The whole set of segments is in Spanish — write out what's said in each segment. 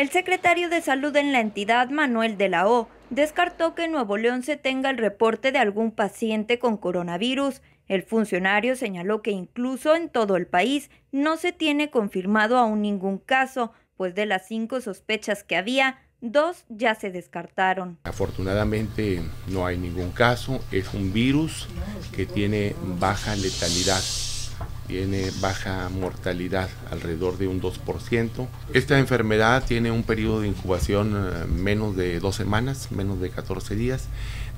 El secretario de Salud en la entidad, Manuel de la O, descartó que en Nuevo León se tenga el reporte de algún paciente con coronavirus. El funcionario señaló que incluso en todo el país no se tiene confirmado aún ningún caso, pues de las cinco sospechas que había, dos ya se descartaron. Afortunadamente no hay ningún caso, es un virus que tiene baja letalidad tiene baja mortalidad, alrededor de un 2%. Esta enfermedad tiene un periodo de incubación eh, menos de dos semanas, menos de 14 días,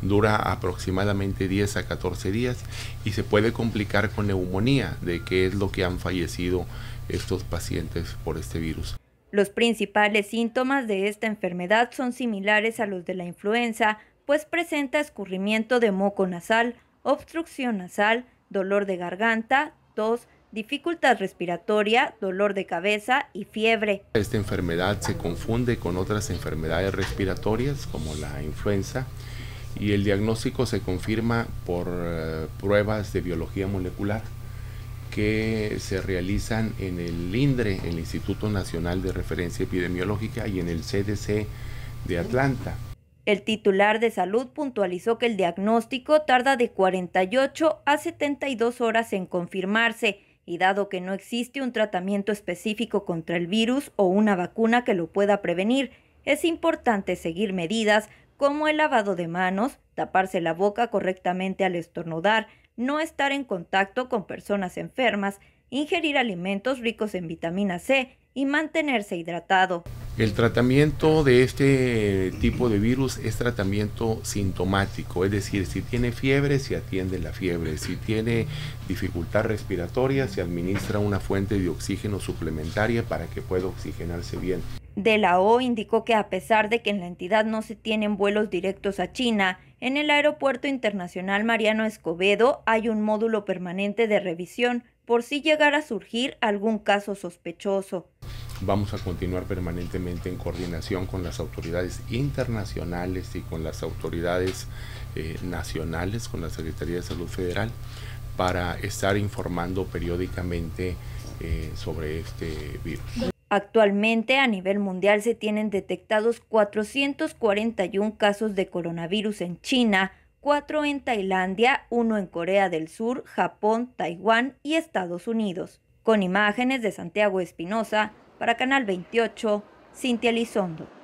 dura aproximadamente 10 a 14 días y se puede complicar con neumonía, de qué es lo que han fallecido estos pacientes por este virus. Los principales síntomas de esta enfermedad son similares a los de la influenza, pues presenta escurrimiento de moco nasal, obstrucción nasal, dolor de garganta, tos, dificultad respiratoria, dolor de cabeza y fiebre. Esta enfermedad se confunde con otras enfermedades respiratorias como la influenza y el diagnóstico se confirma por eh, pruebas de biología molecular que se realizan en el INDRE, el Instituto Nacional de Referencia Epidemiológica, y en el CDC de Atlanta. El titular de salud puntualizó que el diagnóstico tarda de 48 a 72 horas en confirmarse y dado que no existe un tratamiento específico contra el virus o una vacuna que lo pueda prevenir, es importante seguir medidas como el lavado de manos, taparse la boca correctamente al estornudar, no estar en contacto con personas enfermas, ingerir alimentos ricos en vitamina C y mantenerse hidratado. El tratamiento de este tipo de virus es tratamiento sintomático, es decir, si tiene fiebre se atiende la fiebre, si tiene dificultad respiratoria se administra una fuente de oxígeno suplementaria para que pueda oxigenarse bien. De la O indicó que a pesar de que en la entidad no se tienen vuelos directos a China, en el Aeropuerto Internacional Mariano Escobedo hay un módulo permanente de revisión por si llegara a surgir algún caso sospechoso vamos a continuar permanentemente en coordinación con las autoridades internacionales y con las autoridades eh, nacionales, con la Secretaría de Salud Federal, para estar informando periódicamente eh, sobre este virus. Actualmente a nivel mundial se tienen detectados 441 casos de coronavirus en China, 4 en Tailandia, 1 en Corea del Sur, Japón, Taiwán y Estados Unidos. Con imágenes de Santiago Espinosa, para Canal 28, Cintia Elizondo.